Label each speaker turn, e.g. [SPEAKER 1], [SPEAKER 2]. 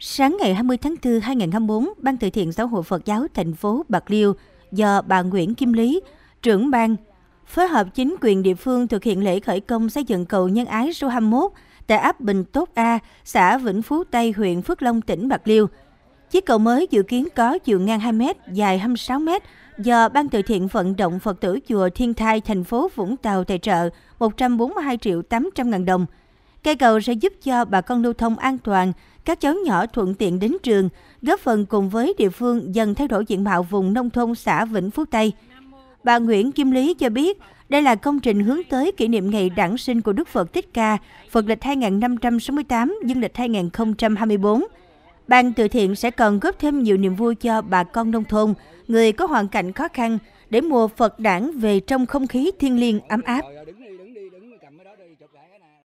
[SPEAKER 1] Sáng ngày 20 tháng 4 2024, Ban Từ thiện Giáo hội Phật giáo thành phố Bạc Liêu do bà Nguyễn Kim Lý, trưởng ban, phối hợp chính quyền địa phương thực hiện lễ khởi công xây dựng cầu nhân ái số 21 tại ấp Bình Tốt A, xã Vĩnh Phú Tây, huyện Phước Long, tỉnh Bạc Liêu. Chiếc cầu mới dự kiến có chiều ngang 2m, dài 26m do Ban từ thiện vận động Phật tử chùa Thiên Thai, thành phố Vũng Tàu tài trợ 142 triệu 800 ngàn đồng. Cây cầu sẽ giúp cho bà con lưu thông an toàn các cháu nhỏ thuận tiện đến trường, góp phần cùng với địa phương dần thay đổi diện mạo vùng nông thôn xã Vĩnh Phúc Tây. Bà Nguyễn Kim Lý cho biết, đây là công trình hướng tới kỷ niệm ngày đản sinh của Đức Phật Thích Ca, Phật lịch 2568, dương lịch 2024. Ban từ thiện sẽ còn góp thêm nhiều niềm vui cho bà con nông thôn, người có hoàn cảnh khó khăn để mùa Phật đản về trong không khí thiêng liêng ấm áp.